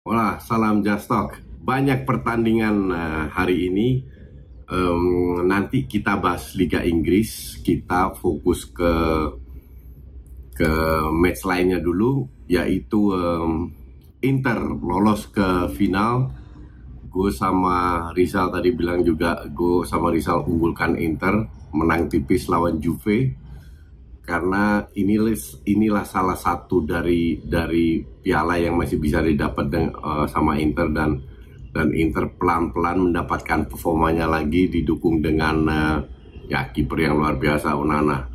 Hola, salam Just Talk. Banyak pertandingan eh, hari ini. Um, nanti kita bahas Liga Inggris. Kita fokus ke ke match lainnya dulu, yaitu um, Inter lolos ke final. Gue sama Rizal tadi bilang juga gue sama Rizal unggulkan Inter menang tipis lawan Juve karena inilah inilah salah satu dari dari piala yang masih bisa didapat dengan, uh, eh, sama Inter dan dan Inter pelan-pelan mendapatkan performanya lagi didukung dengan uh, ya kiper yang luar biasa Unana.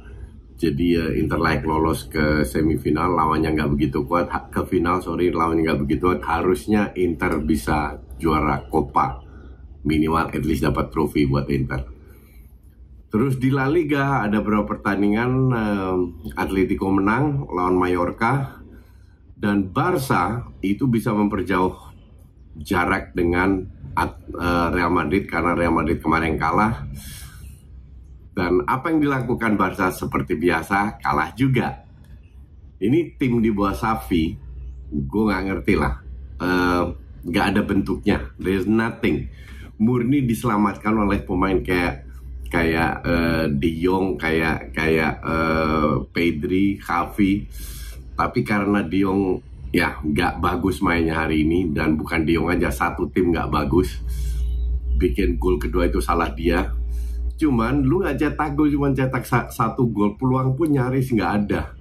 Jadi uh, Inter layak lolos ke semifinal lawannya nggak begitu kuat ke final sorry lawannya nggak begitu kuat harusnya Inter bisa juara Copa minimal at least dapat trofi buat Inter. Terus di La Liga ada beberapa pertandingan eh, Atletico menang lawan Mallorca dan Barca itu bisa memperjauh jarak dengan at, eh, Real Madrid karena Real Madrid kemarin kalah. Dan apa yang dilakukan Barca seperti biasa kalah juga. Ini tim di bawah Safi, gue nggak ngerti lah. Eh, ada bentuknya. There's nothing. Murni diselamatkan oleh pemain kayak kayak uh, De Jong, kayak kayak uh, Pedri, Kavi, Tapi karena De Jong ya nggak bagus mainnya hari ini dan bukan De Jong aja satu tim nggak bagus. Bikin gol kedua itu salah dia. Cuman lu nggak cetak gol, cuman cetak satu gol peluang pun nyaris nggak ada.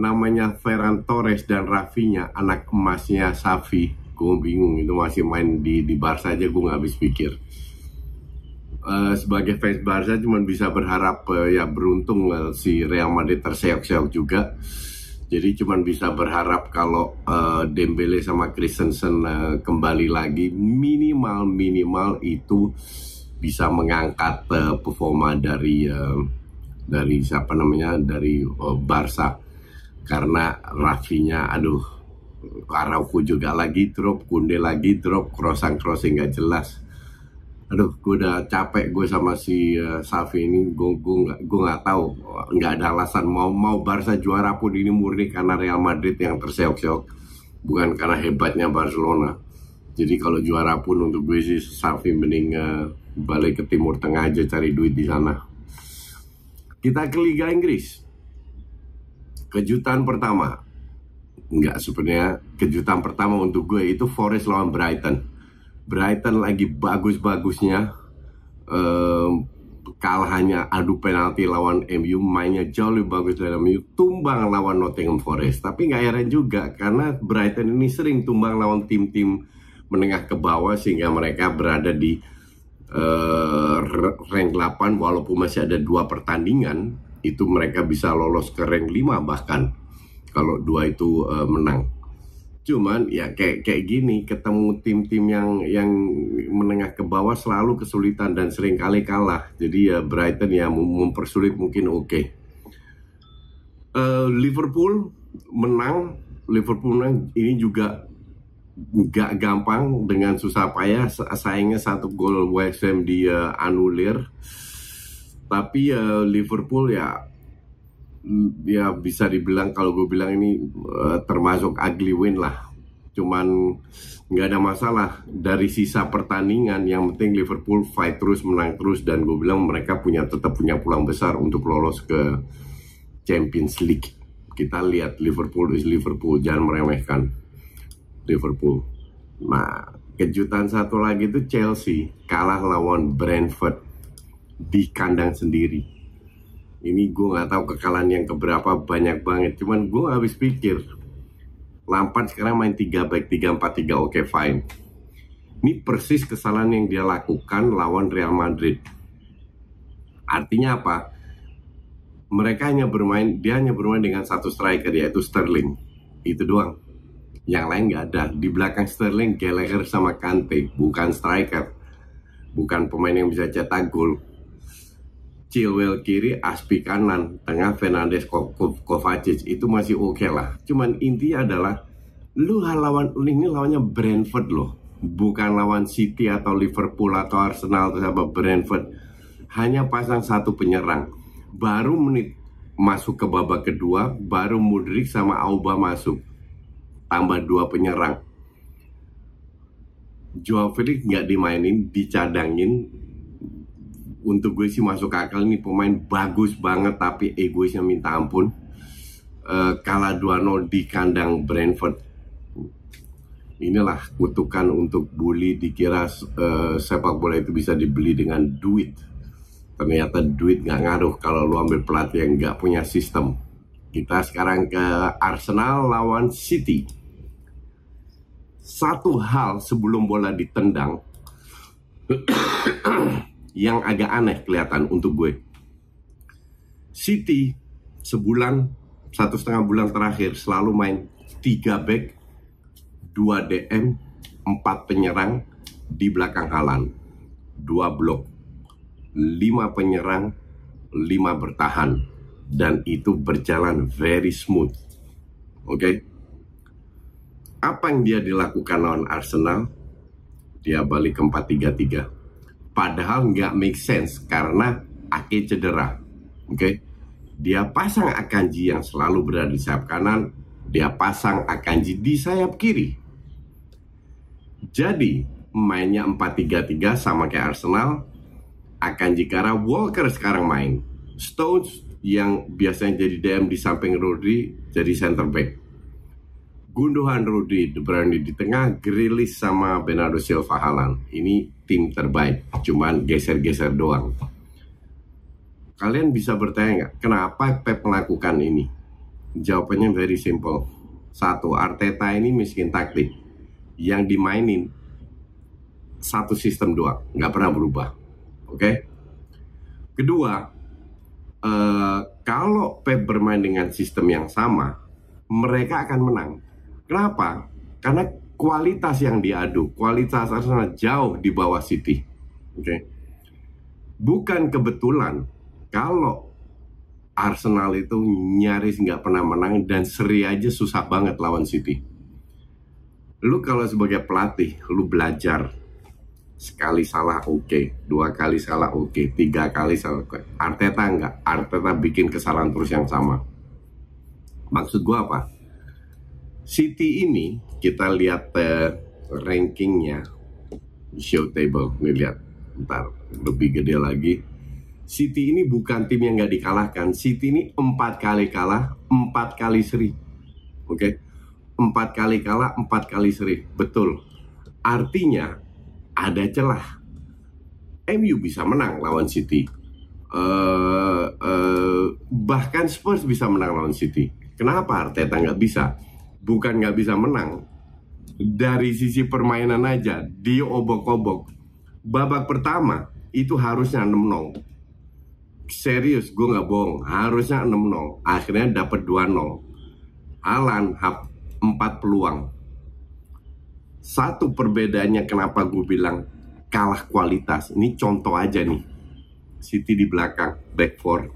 Namanya Ferran Torres dan Rafinha anak emasnya Safi. Gue bingung itu masih main di di Barca aja gue nggak habis pikir. Eh, sebagai fans Barca cuma bisa berharap uh, ya beruntung uh, si Real Madrid terseok-seok juga. Jadi cuma bisa berharap kalau uh, Dembele sama Christensen uh, kembali lagi minimal minimal itu bisa mengangkat uh, performa dari uh, dari siapa namanya dari uh, Barca karena Rafinya aduh Araujo juga lagi drop, Kunde lagi drop, crossing crossing nggak jelas aduh gue udah capek gue sama si uh, Safi ini gue gue nggak gue nggak tahu nggak ada alasan mau mau Barca juara pun ini murni karena Real Madrid yang terseok-seok bukan karena hebatnya Barcelona jadi kalau juara pun untuk gue sih Safi mending uh, balik ke Timur Tengah aja cari duit di sana kita ke Liga Inggris kejutan pertama nggak sebenarnya kejutan pertama untuk gue itu Forest lawan Brighton Brighton lagi bagus-bagusnya kalah hanya adu penalti lawan MU mainnya jauh lebih bagus dari MU tumbang lawan Nottingham Forest tapi nggak heran juga karena Brighton ini sering tumbang lawan tim-tim menengah ke bawah sehingga mereka berada di uh, rank 8 walaupun masih ada dua pertandingan itu mereka bisa lolos ke rank 5 bahkan kalau dua itu uh, menang cuman ya kayak kayak gini ketemu tim-tim yang yang menengah ke bawah selalu kesulitan dan sering kali kalah jadi ya Brighton ya mempersulit mungkin oke okay. uh, eh, Liverpool menang Liverpool menang ini juga nggak gampang dengan susah payah sayangnya satu gol West Ham dia eh, anulir tapi uh, Liverpool ya Mm, ya bisa dibilang kalau gue bilang ini uh, termasuk ugly win lah cuman nggak ada masalah dari sisa pertandingan yang penting Liverpool fight terus menang terus dan gue bilang mereka punya tetap punya pulang besar untuk lolos ke Champions League kita lihat Liverpool is Liverpool jangan meremehkan Liverpool nah kejutan satu lagi itu Chelsea kalah lawan Brentford di kandang sendiri ini gue nggak tahu kekalahan yang keberapa banyak banget cuman gue habis pikir Lampard sekarang main 3 back 3 4 3 oke okay, fine ini persis kesalahan yang dia lakukan lawan Real Madrid artinya apa mereka hanya bermain dia hanya bermain dengan satu striker yaitu Sterling itu doang yang lain nggak ada di belakang Sterling Gallagher sama Kante bukan striker bukan pemain yang bisa cetak gol Chilwell kiri, Aspi kanan, tengah Fernandes Kovacic itu masih oke okay lah. Cuman intinya adalah lu lawan ini lawannya Brentford loh, bukan lawan City atau Liverpool atau Arsenal atau apa Brentford. Hanya pasang satu penyerang. Baru menit masuk ke babak kedua, baru Mudrik sama Auba masuk. Tambah dua penyerang. Joao Felix nggak dimainin, dicadangin, untuk gue sih masuk akal nih pemain bagus banget tapi egoisnya minta ampun uh, kalah 2-0 di kandang Brentford inilah kutukan untuk bully dikira uh, sepak bola itu bisa dibeli dengan duit ternyata duit nggak ngaruh kalau lu ambil pelatih yang nggak punya sistem kita sekarang ke Arsenal lawan City satu hal sebelum bola ditendang yang agak aneh kelihatan untuk gue. City sebulan satu setengah bulan terakhir selalu main 3 back, 2 DM, 4 penyerang di belakang halan. 2 blok, 5 penyerang, 5 bertahan dan itu berjalan very smooth. Oke. Okay? Apa yang dia dilakukan lawan Arsenal? Dia balik ke 4-3-3 padahal nggak make sense karena Ake cedera. Oke. Okay? Dia pasang Akanji yang selalu berada di sayap kanan, dia pasang Akanji di sayap kiri. Jadi, mainnya 4-3-3 sama kayak Arsenal. Akanji karena Walker sekarang main. Stones yang biasanya jadi DM di samping Rodri jadi center back. Rudy, Rudi Bruyne di tengah, Grilis sama Bernardo Silva Halan. Ini tim terbaik, cuman geser-geser doang. Kalian bisa bertanya nggak, kenapa Pep melakukan ini? Jawabannya very simple. Satu, Arteta ini miskin taktik. Yang dimainin satu sistem doang, nggak pernah berubah. Oke? Okay? Kedua, eh, kalau Pep bermain dengan sistem yang sama, mereka akan menang Kenapa? Karena kualitas yang diadu, kualitas Arsenal jauh di bawah City. Oke. Bukan kebetulan kalau Arsenal itu nyaris nggak pernah menang dan seri aja susah banget lawan City. Lu kalau sebagai pelatih, lu belajar sekali salah oke, okay. dua kali salah oke, okay. tiga kali salah oke. Okay. Arteta nggak, Arteta bikin kesalahan terus yang sama. Maksud gua apa? City ini kita lihat uh, rankingnya show table nih lihat ntar lebih gede lagi City ini bukan tim yang nggak dikalahkan City ini empat kali kalah empat kali seri oke okay? empat kali kalah empat kali seri betul artinya ada celah MU bisa menang lawan City uh, uh, bahkan Spurs bisa menang lawan City kenapa Arteta nggak bisa bukan nggak bisa menang dari sisi permainan aja diobok-obok babak pertama itu harusnya 6-0 serius gue nggak bohong harusnya 6-0 akhirnya dapat 2-0 Alan hap 4 peluang satu perbedaannya kenapa gue bilang kalah kualitas ini contoh aja nih City di belakang back four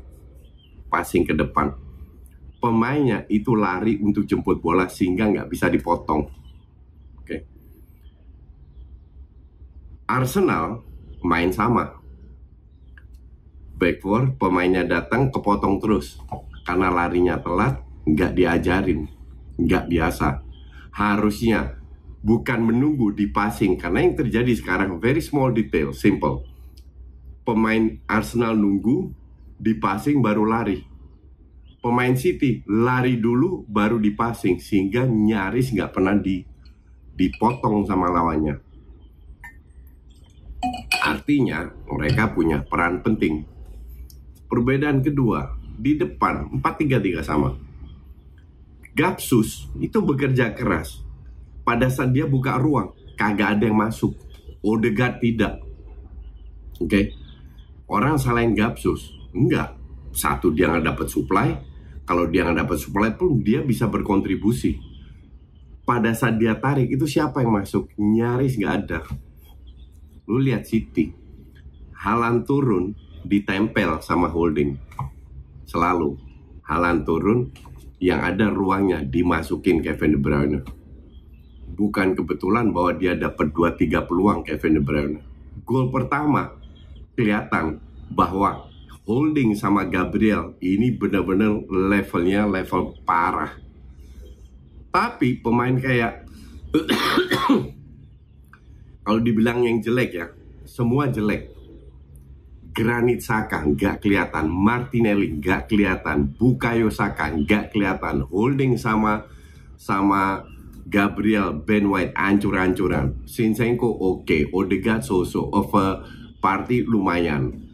passing ke depan pemainnya itu lari untuk jemput bola sehingga nggak bisa dipotong. Oke. Okay. Arsenal main sama. Backward pemainnya datang kepotong terus karena larinya telat, nggak diajarin, nggak biasa. Harusnya bukan menunggu di passing karena yang terjadi sekarang very small detail, simple. Pemain Arsenal nunggu di passing baru lari pemain City lari dulu baru dipasing sehingga nyaris nggak pernah di dipotong sama lawannya. Artinya mereka punya peran penting. Perbedaan kedua di depan 4-3-3 sama. Gapsus itu bekerja keras. Pada saat dia buka ruang, kagak ada yang masuk. Odegaard tidak. Oke. Okay? Orang selain Gapsus. Enggak. Satu dia nggak dapat supply, kalau dia nggak dapat supply pun dia bisa berkontribusi pada saat dia tarik itu siapa yang masuk nyaris nggak ada lu lihat City Halan turun ditempel sama holding selalu Halan turun yang ada ruangnya dimasukin Kevin De Bruyne bukan kebetulan bahwa dia dapat 2-3 peluang Kevin De Bruyne gol pertama kelihatan bahwa Holding sama Gabriel ini benar-benar levelnya level parah. Tapi pemain kayak kalau dibilang yang jelek ya, semua jelek. Granit Saka nggak kelihatan, Martinelli nggak kelihatan, Bukayo Saka nggak kelihatan, Holding sama sama Gabriel Ben White ancur-ancuran. Sinsenko oke, okay. Odegaard sosok, over party lumayan.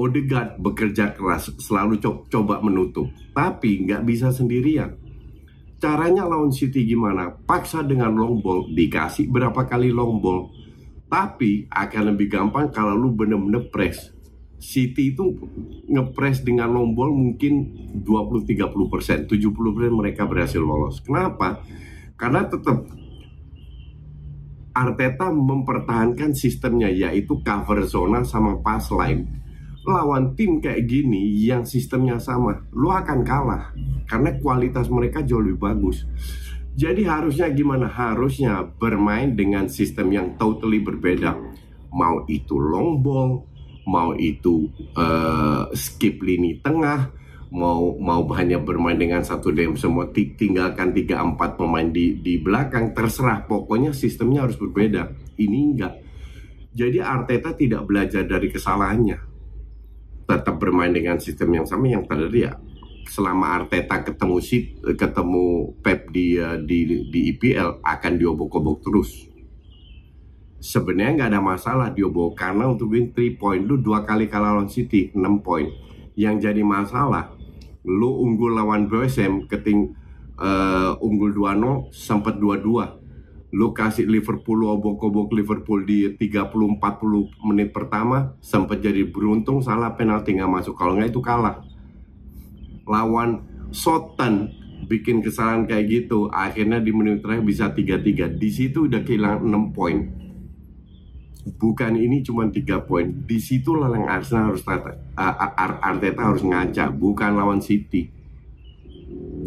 Odegaard bekerja keras, selalu co coba menutup, tapi nggak bisa sendirian. Caranya lawan City gimana? Paksa dengan long ball, dikasih berapa kali long ball, tapi akan lebih gampang kalau lu bener-bener press. City itu ngepres dengan long ball mungkin 20-30 70 mereka berhasil lolos. Kenapa? Karena tetap Arteta mempertahankan sistemnya yaitu cover zona sama pass line lawan tim kayak gini yang sistemnya sama, lo akan kalah karena kualitas mereka jauh lebih bagus. Jadi harusnya gimana? Harusnya bermain dengan sistem yang totally berbeda. Mau itu long ball, mau itu uh, skip lini tengah, mau mau hanya bermain dengan satu dem semua tinggalkan 3 4 pemain di di belakang terserah pokoknya sistemnya harus berbeda. Ini enggak. Jadi Arteta tidak belajar dari kesalahannya tetap bermain dengan sistem yang sama yang tadi ya selama Arteta ketemu si ketemu Pep di eh, di di IPL akan diobok-obok terus. Sebenarnya nggak ada masalah diobok karena untuk win 3 point lu dua kali kalah lawan City 6 point. Yang jadi masalah lu unggul lawan BSM keting uh, unggul 2-0 sempat 2-2 lu kasih Liverpool obok-obok Liverpool di 30-40 menit pertama sempat jadi beruntung salah penalti nggak masuk kalau nggak itu kalah lawan Sotan bikin kesalahan kayak gitu akhirnya di menit terakhir bisa 3-3 di situ udah kehilangan 6 poin bukan ini cuma 3 poin di situ lah yang Arsenal harus tata, Arteta harus ngaca bukan lawan City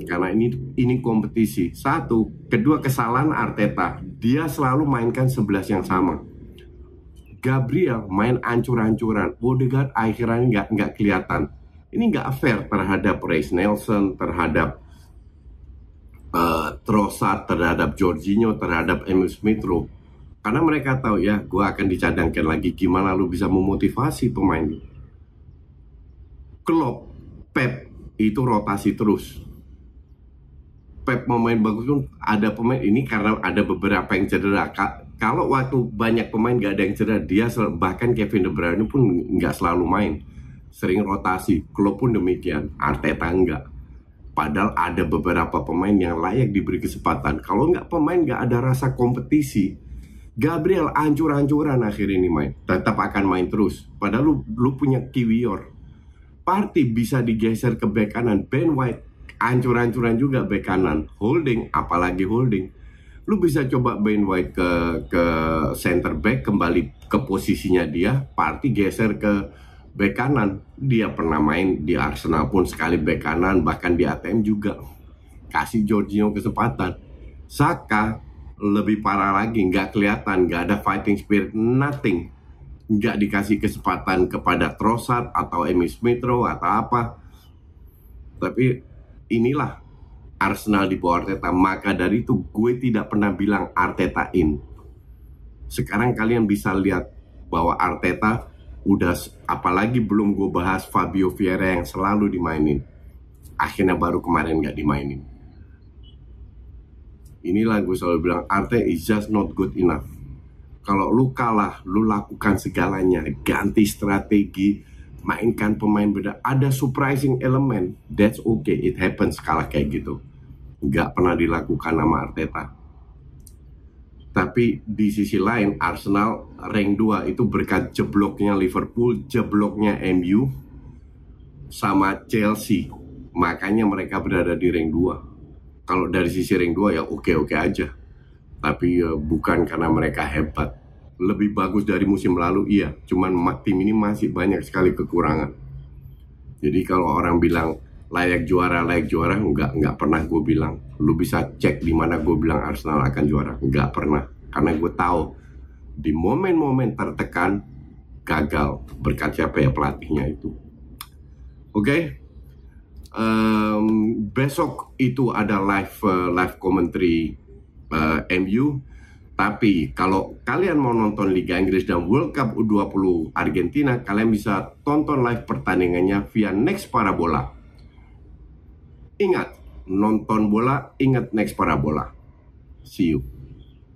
karena ini ini kompetisi. Satu, kedua kesalahan Arteta, dia selalu mainkan sebelas yang sama. Gabriel main ancur-ancuran, Odegaard akhirnya nggak nggak kelihatan. Ini nggak fair terhadap Reis Nelson, terhadap uh, Trossard, terhadap Jorginho, terhadap Emil Smith Rowe. Karena mereka tahu ya, gue akan dicadangkan lagi. Gimana lu bisa memotivasi pemain Klopp, Pep, itu rotasi terus. Pep mau bagus pun ada pemain ini karena ada beberapa yang cedera. Ka kalau waktu banyak pemain gak ada yang cedera, dia bahkan Kevin De Bruyne pun nggak selalu main. Sering rotasi. Klopp pun demikian. Arteta enggak. Padahal ada beberapa pemain yang layak diberi kesempatan. Kalau nggak pemain nggak ada rasa kompetisi. Gabriel ancur-ancuran akhir ini main. Tetap akan main terus. Padahal lu, lu punya Kiwior. Parti bisa digeser ke back kanan. Ben White ancur-ancuran juga back kanan holding apalagi holding lu bisa coba Bain White ke ke center back kembali ke posisinya dia party geser ke back kanan dia pernah main di Arsenal pun sekali back kanan bahkan di ATM juga kasih Jorginho kesempatan Saka lebih parah lagi nggak kelihatan nggak ada fighting spirit nothing nggak dikasih kesempatan kepada Trossard atau Emi Smith atau apa tapi inilah Arsenal di bawah Arteta. Maka dari itu gue tidak pernah bilang Arteta in. Sekarang kalian bisa lihat bahwa Arteta udah apalagi belum gue bahas Fabio Vieira yang selalu dimainin akhirnya baru kemarin gak dimainin inilah gue selalu bilang Arte is just not good enough kalau lu kalah lu lakukan segalanya ganti strategi mainkan pemain beda ada surprising element that's okay it happens kalah kayak gitu nggak pernah dilakukan sama Arteta tapi di sisi lain Arsenal rank 2 itu berkat jebloknya Liverpool, jebloknya MU sama Chelsea. Makanya mereka berada di rank 2. Kalau dari sisi rank 2 ya oke-oke aja. Tapi eh, bukan karena mereka hebat lebih bagus dari musim lalu iya cuman tim ini masih banyak sekali kekurangan jadi kalau orang bilang layak juara layak juara nggak nggak pernah gue bilang lu bisa cek di mana gue bilang Arsenal akan juara nggak pernah karena gue tahu di momen-momen tertekan gagal berkat siapa ya pelatihnya itu oke okay? um, besok itu ada live uh, live commentary uh, eh, MU tapi kalau kalian mau nonton Liga Inggris dan World Cup U20 Argentina, kalian bisa tonton live pertandingannya via Next Parabola. Ingat, nonton bola, ingat Next Parabola. See you.